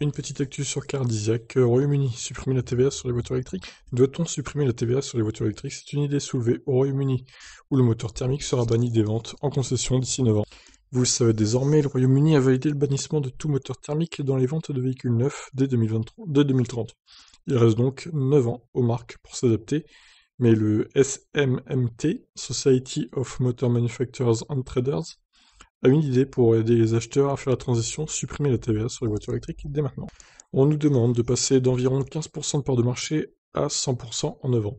Une petite actu sur le euh, Royaume-Uni, supprimer la TVA sur les voitures électriques Doit-on supprimer la TVA sur les voitures électriques C'est une idée soulevée au Royaume-Uni, où le moteur thermique sera banni des ventes en concession d'ici 9 ans. Vous le savez désormais, le Royaume-Uni a validé le bannissement de tout moteur thermique dans les ventes de véhicules neufs dès, dès 2030. Il reste donc 9 ans aux marques pour s'adapter, mais le SMMT, Society of Motor Manufacturers and Traders, a une idée pour aider les acheteurs à faire la transition, supprimer la TVA sur les voitures électriques dès maintenant. On nous demande de passer d'environ 15% de part de marché à 100% en 9 ans.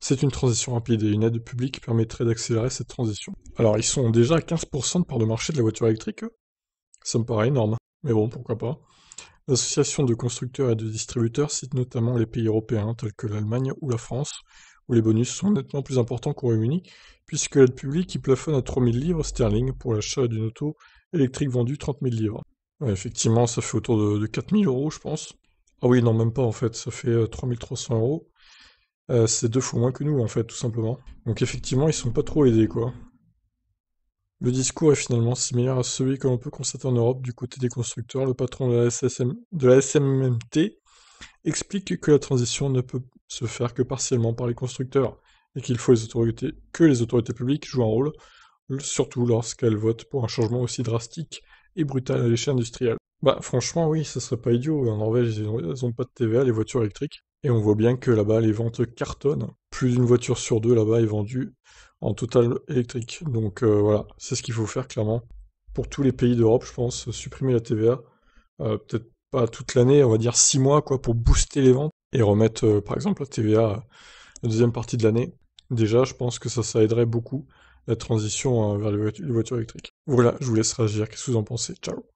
C'est une transition rapide et une aide publique permettrait d'accélérer cette transition. Alors ils sont déjà à 15% de part de marché de la voiture électrique, ça me paraît énorme, mais bon, pourquoi pas. L'association de constructeurs et de distributeurs cite notamment les pays européens tels que l'Allemagne ou la France, les bonus sont nettement plus importants qu'au Royaume-Uni, puisque l'aide publique qui plafonne à 3000 livres sterling pour l'achat d'une auto électrique vendue 30 000 livres. effectivement, ça fait autour de, 4000 euros, je pense. Ah oui, non, même pas en fait, ça fait 3300 euh, euros. Euh, c'est deux fois moins que nous, en fait, tout simplement. Donc effectivement, ils sont pas trop aidés, quoi. Le discours est finalement similaire à celui que l'on peut constater en Europe du côté des constructeurs. Le patron de la, de la SMMT explique que la transition ne peut se faire que partiellement par les constructeurs, et qu'il faut les autorités, que les autorités publiques jouent un rôle, surtout lorsqu'elles votent pour un changement aussi drastique et brutal à l'échelle industrielle. Bah franchement oui, ça serait pas idiot, en Norvège ils n'ont pas de TVA, les voitures électriques, et on voit bien que là-bas les ventes cartonnent, plus d'une voiture sur deux là-bas est vendue en total électrique, donc euh, voilà, c'est ce qu'il faut faire clairement. Pour tous les pays d'Europe, je pense, supprimer la TVA, euh, peut-être pas toute l'année, on va dire six mois quoi, pour booster les ventes, et remettre euh, par exemple la TVA euh, la deuxième partie de l'année, déjà je pense que ça, ça aiderait beaucoup la transition euh, vers les voitures électriques. Voilà, je vous laisse réagir, qu'est-ce que vous en pensez Ciao